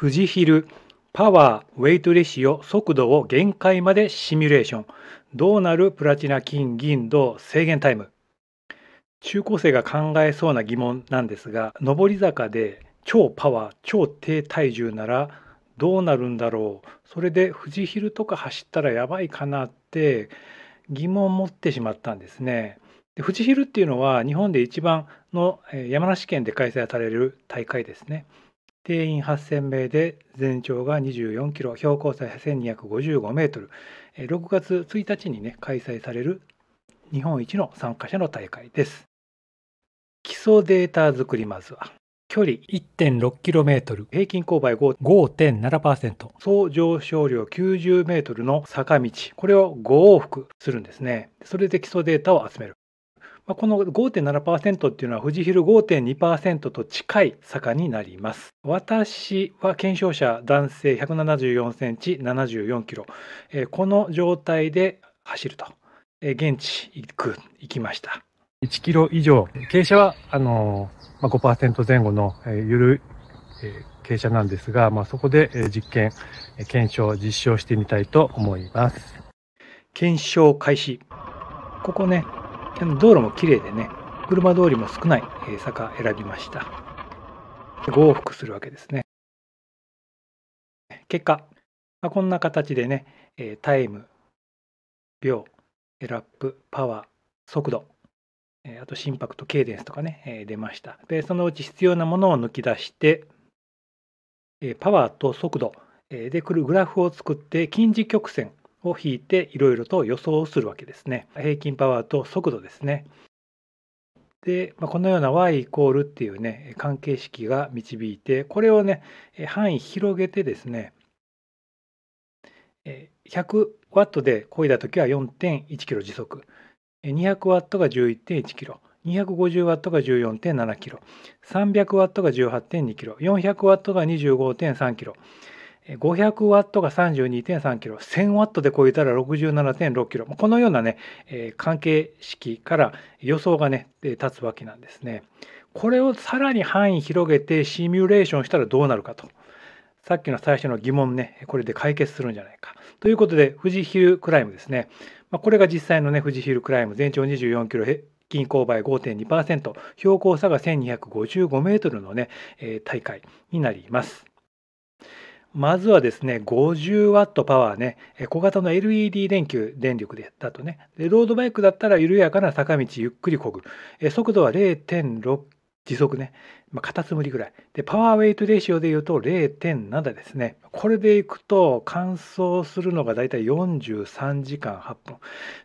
富士ヒル、パワー、ウェイトレシオ、速度を限界までシミュレーション。どうなるプラチナ、金、銀、銅、制限タイム。中高生が考えそうな疑問なんですが、上り坂で超パワー、超低体重ならどうなるんだろう。それで富士ヒルとか走ったらやばいかなって疑問を持ってしまったんですね。で富士ヒルっていうのは日本で一番の山梨県で開催される大会ですね。定員8000名で全長が24キロ標高差1255メートル6月1日にね開催される日本一の参加者の大会です基礎データ作りまずは距離 1.6km 平均勾配5.7%総上昇量 90m の坂道これを5往復するんですねそれで基礎データを集めるまあ、この5.7%っていうのは富士ヒル5.2%と近い坂になります。私は検証者男性174センチ74キロ、えー、この状態で走ると、えー、現地行く行きました。1キロ以上傾斜はあのー、まあ、5%前後の、えー、緩い、えー、傾斜なんですが、まあ、そこで、え実験、え検証実証してみたいと思います。検証開始。ここね、でも道路も綺麗でね、車通りも少ない坂選びました。往復するわけですね。結果、まこんな形でね、タイム、秒、エラップ、パワー、速度、あと心拍とケーデンスとかね、出ました。で、そのうち必要なものを抜き出して、パワーと速度でくるグラフを作って、近似曲線、を引いていろいろと予想するわけですね。平均パワーと速度ですね。で、まあ、このような y イコールっていうね、関係式が導いて、これをね、範囲広げてですね、100ワットで漕いだときは4.1キロ時速、200ワットが11.1キロ、250ワットが14.7キロ、300ワットが18.2キロ、400ワットが25.3キロ。500ワットが32.3キロ、1000ワットで超えたら67.6キロ、このようなね、関係式から予想がね、立つわけなんですね。これをさらに範囲広げてシミュレーションしたらどうなるかと。さっきの最初の疑問ね、これで解決するんじゃないか。ということで、富士ヒルクライムですね。まこれが実際のね、富士ヒルクライム、全長24キロ均勾配5.2%、標高差が1255メートルのね、えー、大会になります。まずはですね、5 0トパワーね、小型の LED 電球、電力でだとね、ロードバイクだったら緩やかな坂道ゆっくりこぐ、速度は0.6時速ね、まあ、カタツムぐらい。で、パワーウェイトレシオで言うと0.7ですね。これでいくと乾燥するのがだいたい43時間8分。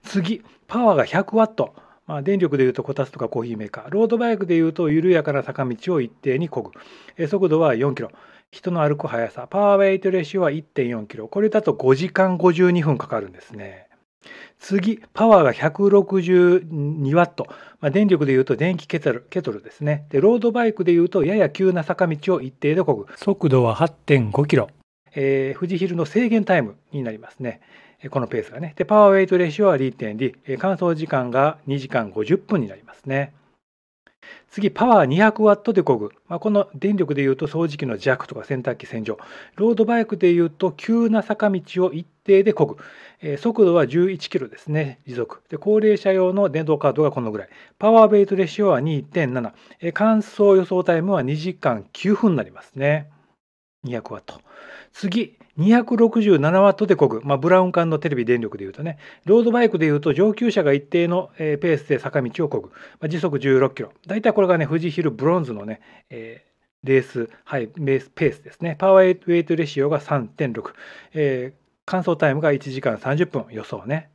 次、パワーが1 0 0ト。まあ、電力でいうとこたつとかコーヒーメーカー、ロードバイクでいうと緩やかな坂道を一定にこぐ、速度は4キロ、人の歩く速さ、パワーウェイトレシオは1.4キロ、これだと5時間52分かかるんですね。次、パワーが162ワット、まあ、電力でいうと電気ケトルケトルですねで、ロードバイクでいうとやや急な坂道を一定でこぐ、速度は8.5キロ、えー、富士ヒルの制限タイムになりますね。このペースがね。で、パワーウェイトレシオは0.2。乾燥時間が2時間50分になりますね。次、パワー200ワットでこぐ。まあ、この電力でいうと掃除機の弱とか洗濯機洗浄。ロードバイクでいうと急な坂道を一定でこぐ。えー、速度は11キロですね、持続で、高齢者用の電動カートがこのぐらい。パワーベイトレシオは2.7。えー、乾燥予想タイムは2時間9分になりますね。200ワット。次、267ワットでこぐ、まあ、ブラウン管のテレビ電力でいうとね、ロードバイクでいうと上級者が一定のペースで坂道をこぐ、まあ、時速16キロ、大体これがね、富士ヒルブロンズのね、えー、レース、はい、レースペースですね、パワーウェイトレシオが3.6、えー、乾燥タイムが1時間30分予想ね。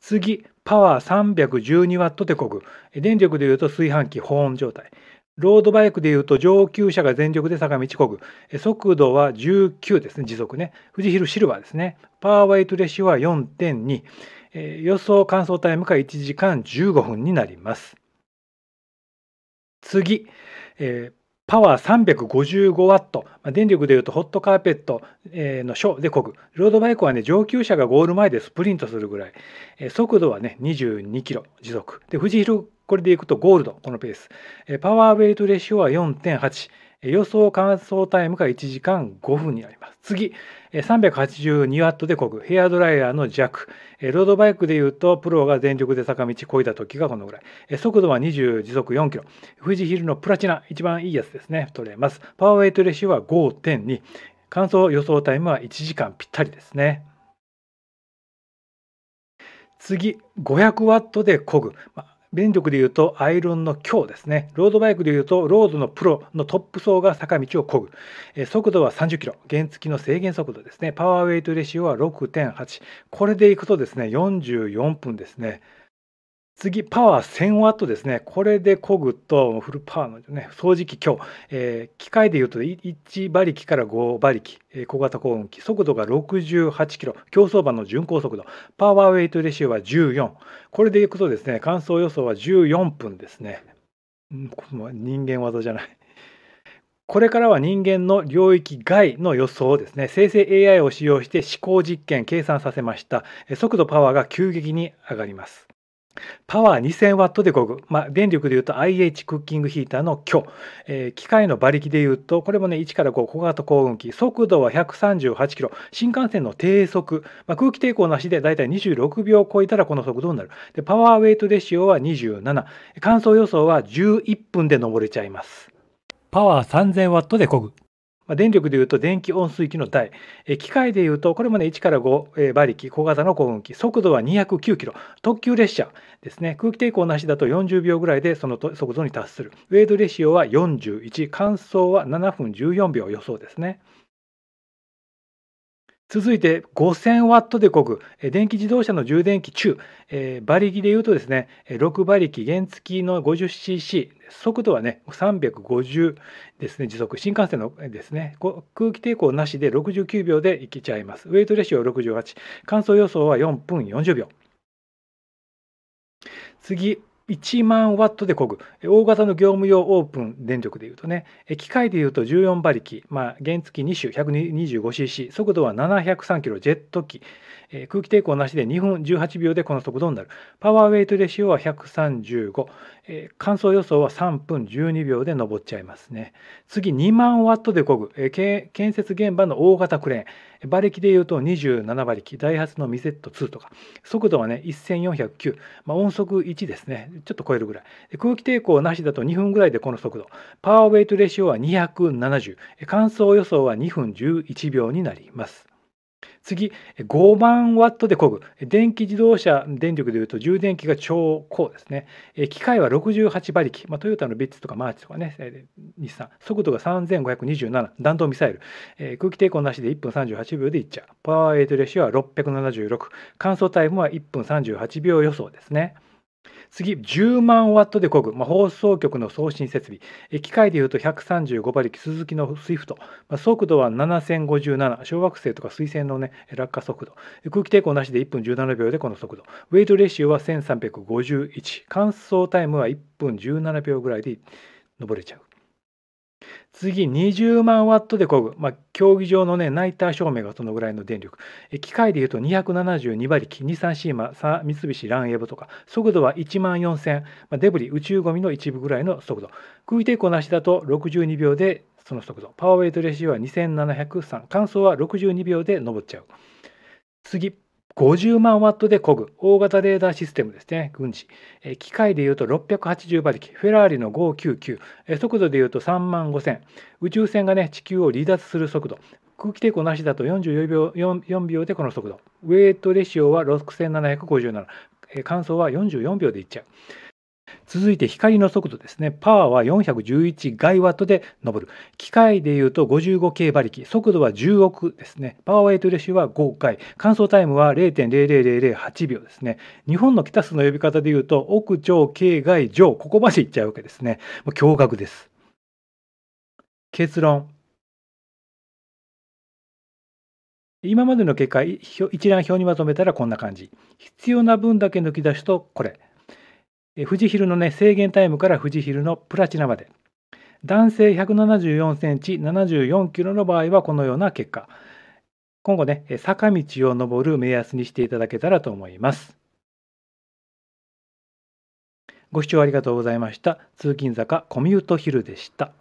次、パワー312ワットでこぐ、電力でいうと炊飯器保温状態、ロードバイクでいうと上級者が全力で坂道こぐ。速度は19ですね、時速ね。富士ヒルシルバーですね。パワーワイトレシオは4.2。えー、予想乾燥タイムが1時間15分になります。次、えー、パワー 355W、ット。電力でいうとホットカーペット、の書でこぐ。ロードバイクはね、上級者がゴール前でスプリントするぐらい。速度はね、22キロ時速。で、富士ヒルこれでいくとゴールド、このペース。パワーウェイトレシオは4.8。予想乾燥タイムが1時間5分になります。次、3 8 2トでこぐ、ヘアドライヤーの弱、ロードバイクでいうと、プロが全力で坂道こいだ時がこのぐらい、速度は20、時速4キロ、富士ヒルのプラチナ、一番いいやつですね、取れます。パワーウェイトレシオは5.2、乾燥予想タイムは1時間ぴったりですね。次、5 0 0トでこぐ。まあ電力でいうとアイロンの強ですね、ロードバイクでいうとロードのプロのトップ層が坂道をこぐ、え速度は30キロ、原付の制限速度ですね、パワーウェイトレシオは6.8、これでいくとですね、44分ですね、次、パワー1 0 0 0トですね。これでこぐと、フルパワーの、ね、掃除機強、えー、機械でいうと1馬力から5馬力、小型高音機、速度が68キロ、競走馬の巡航速度、パワーウェイトレシオは14。これでいくとですね、乾燥予想は14分ですね。ん、これ人間技じゃない。これからは人間の領域外の予想をですね、生成 AI を使用して思考実験、計算させました。速度、パワーが急激に上がります。パワー2 0 0 0トで5ぐ、まあ、電力でいうと IH クッキングヒーターの強、えー、機械の馬力でいうと、これもね、1から5、小型高運機、速度は138キロ、新幹線の低速、まあ、空気抵抗なしでだいたい26秒超えたらこの速度になる。で、パワーウェイトレシオは27、乾燥予想は11分で登れちゃいます。パワー3 0 0 0トでこぐ。まあ、電力でいうと電気温水器の台、え機械でいうとこれもね1から5馬力小型の航運機速度は209キロ特急列車ですね空気抵抗なしだと40秒ぐらいでその速度に達するウェイドレシオは41乾燥は7分14秒予想ですね。続いて5000ワットでこぐ電気自動車の充電器中、えー、馬力でいうとですね6馬力原付きの 50cc 速度はね350ですね時速新幹線のですね空気抵抗なしで69秒でいけちゃいますウェイトレシオ68乾燥予想は4分40秒次1万ワットでこぐ大型の業務用オープン電力でいうとね機械でいうと14馬力、まあ、原付2種 125cc 速度は703キロジェット機、え空気抵抗なしで2分18秒でこの速度になるパワーウェイトレシオは135、えー、乾燥予想は3分12秒で上っちゃいますね次2万ワットでこぐ、えー、建設現場の大型クレーン馬力でいうと27馬力ダイハツのミセット2とか速度はね1409、まあ、音速1ですねちょっと超えるぐらい空気抵抗なしだと2分ぐらいでこの速度パワーウェイトレシオは270乾燥予想は2分11秒になります次、5万ワットで漕ぐ。電気自動車、電力でいうと充電器が超高ですね。機械は68馬力、まあ、トヨタのビッツとかマーチとかね、日産。速度が3527、弾道ミサイル。空気抵抗なしで1分38秒でいっちゃう。パワーエイトレシオは676。乾燥タイムは1分38秒予想ですね。次、10万ワットで漕ぐ、まあ、放送局の送信設備、機械でいうと135馬力、続きのスイフト、まあ、速度は7057、小惑星とか水星の、ね、落下速度、空気抵抗なしで1分17秒でこの速度、ウェイトレシオは1351、乾燥タイムは1分17秒ぐらいで登れちゃう。次、20万ワットで漕ぐ。まあ、競技場のね、ナイター照明がそのぐらいの電力。機械でいうと272馬力、23C マ、三菱ランエボとか、速度は1万4000、まあ、デブリ、宇宙ゴミの一部ぐらいの速度。空気抵抗なしだと62秒でその速度。パワーウェイトレシオは2703、乾燥は62秒で登っちゃう。次、50万ワットで漕ぐ大型レーダーシステムですね、軍事。え機械でいうと680馬力、フェラーリの599、え速度でいうと3万5000、宇宙船が、ね、地球を離脱する速度、空気抵抗なしだと44秒 4, 4秒でこの速度、ウェイトレシオは6757、え乾燥は44秒でいっちゃう。続いて光の速度ですね。パワーは411ガイワットで上る。機械でいうと55系馬力。速度は10億ですね。パワーウェイトレシュは5回。乾燥タイムは0 0 0 0 8秒ですね。日本のキタスの呼び方でいうと、奥長、系外、上、ここまでいっちゃうわけですね。もう驚愕です。結論。今までの結果、一覧表にまとめたらこんな感じ。必要な分だけ抜き出すとこれ。富士ヒルのね、制限タイムから富士ヒルのプラチナまで。男性174センチ、74キロの場合はこのような結果。今後ね、坂道を登る目安にしていただけたらと思います。ご視聴ありがとうございました。通勤坂コミュートヒルでした。